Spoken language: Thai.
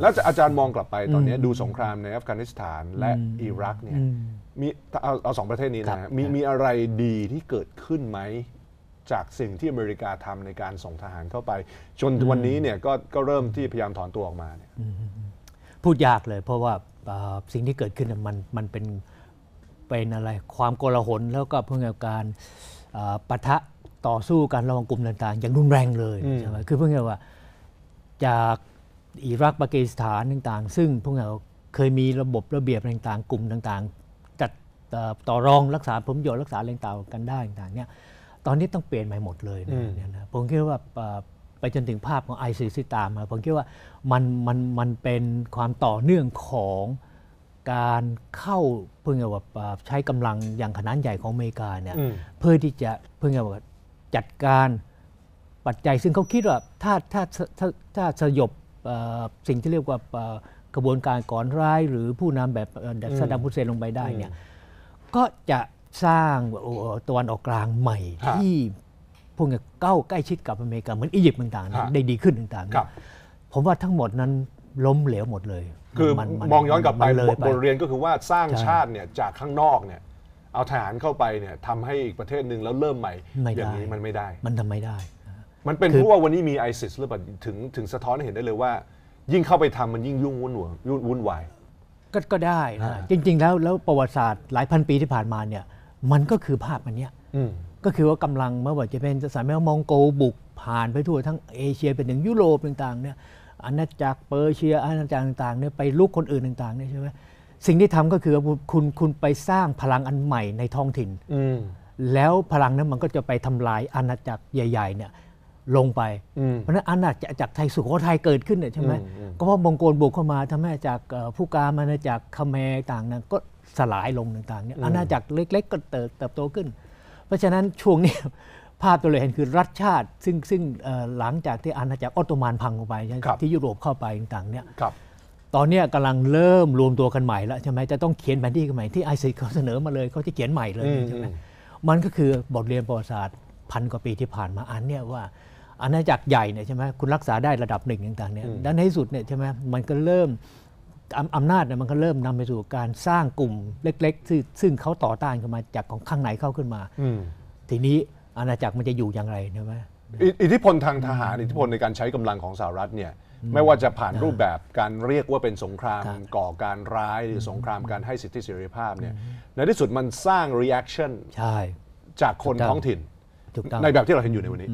แล้วอาจารย์มองกลับไปตอนนี้ดูสงครามในอัฟกานิสถานและอิรักเนี่ยมีเอาเอาสองประเทศนี้นะมีมีอะไรดีที่เกิดขึ้นไหมจากสิ่งที่อเมริกาทำในการส่งทหารเข้าไป จนวันนี้เนี่ยก็ก็เริ่มที่พยายามถอนตัวออกมาเนี่ยพูดยากเลยเพราะว่าสิ่งที่เกิดขึ้นมันมันเป็นเป็นอะไรความโกลาหลแล้วก็เพื่อการปะทะต่อสู้การระวังกลุ่มต่างๆอย่างรุนแรงเลยใช่ไหมคือเพื่อว่าจากอิรักปากีสถานต่าง ๆ ซึ่งพวกเราเคยมีระบบระเบียบต่างๆ กลุ่มต่าง ๆ จัดต่อรองรักษาผลประโยชน์รักษาแรงต่างกันได้ต่างๆเนี่ย ตอนนี้ต้องเปลี่ยนใหม่หมดเลยเนี่ยนะ ผมคิดว่าไปจนถึงภาพของไอซีซีตามมา ผมคิดว่ามันมันมันเป็นความต่อเนื่องของการเข้าเพื่อแบบใช้กำลังอย่างขนาดใหญ่ของอเมริกาเนี่ยเพื่อที่จะเพื่อแบบจัดการปัจจัย ซึ่งเขาคิดว่าถ้าถ้าถ้าถ้าสยบสิ่งที่เรียกว่ากระบวนการก่อนร้ายหรือผู้นำแบบแบบซาดัมฮุเซนลงไปได้เนี่ยก็จะสร้างตะวันออกกลางใหม่ที่พวกนี้เก้าใกล้ชิดกับอเมริกา เหมือนอียิปต์ต่างๆได้ดีขึ้นต่างๆผมว่าทั้งหมดนั้นล้มเหลวหมดเลย คือมองย้อนกลับไปเลยบทเรียนก็คือว่าสร้างชาติเนี่ยจากข้างนอกเนี่ยเอาทหารเข้าไปเนี่ยทำให้อีกประเทศหนึ่งแล้วเริ่มใหม่อย่างนี้มันไม่ได้ มันทำไม่ได้มันเป็นเพราะว่าวันนี้มีไอซิสหรือเปล่าถึงถึงสะท้อนให้เห็นได้เลยว่า ยิ่งเข้าไปทำมันยิ่งยุ่งวุ่นวายวุ่นวายก็ก็ได้นะจริงๆแล้วแล้วประวัติศาสตร์หลายพันปีที่ผ่านมาเนี่ยมันก็คือภาพอันเนี้ยก็คือว่ากำลังเมื่อว่าจะเป็นสายแมวมองโกบุกผ่านไปทั่วทั้งเอเชียเป็นถึงยุโรปต่างๆเนี่ยอาณาจักรเปอร์เซียอาณาจักรต่างๆเนี่ยไปลุกคนอื่นต่างๆเนี่ยใช่ไหมสิ่งที่ทำก็คือคุณคุณไปสร้างพลังอันใหม่ในท้องถิ่นแล้วพลังนั้นมันก็จะไปทำลายอาณาจักรใหญ่ๆเนี่ยลงไป เพราะนั้นอาณาจักรจากไทยสุโขทัยเกิดขึ้นเนี่ยใช่ไหมก็เพราะมองโกลบุกเข้ามาทำให้จากผู้การมาจากคแมต่างนั้นก็สลายลงต่างๆเนี่ยอาณาจักรเล็กๆ ก็เติบโตขึ้น เพราะฉะนั้นช่วงนี้ภาพตัวเลยเห็นคือรัฐชาติซึ่งซึ่งหลังจากที่อาณาจักรออตโตมันพังลงไป ที่ยุโรปเข้าไปต่างๆเนี่ยตอนนี้กำลังเริ่มรวมตัวกันใหม่แล้วใช่ไหมจะต้องเขียนแผนที่กันใหม่ที่ไอซีเขาเสนอมาเลยเขาจะเขียนใหม่เลยใช่ไหมมันก็คือบทเรียนประวัติศาสตร์พันกว่าปีที่ผ่านมาอันเนี่ยว่าอาณาจักรใหญ่เนี่ยใช่ไหมคุณรักษาได้ระดับหนึ่งต่างๆเนี่ยด้านในสุดเนี่ยใช่ไหมมันก็เริ่มอำนาจเนี่ยมันก็เริ่มนำไปสู่การสร้างกลุ่มเล็ก ๆ ซึ่งเขาต่อต้านกันมาจากของข้างไหนเข้าขึ้นมา ทีนี้อาณาจักรมันจะอยู่อย่างไรใช่ไหมอิทธิพลทางทหาร อิทธิพลในการใช้กำลังของสหรัฐเนี่ยไม่ว่าจะผ่านรูปแบบการเรียกว่าเป็นสงครามก่อการร้ายหรือสงครามการให้สิทธิเสรีภาพเนี่ยในที่สุดมันสร้าง reaction จากคนท้องถิ่นในแบบที่เราเห็นอยู่ในวันนี้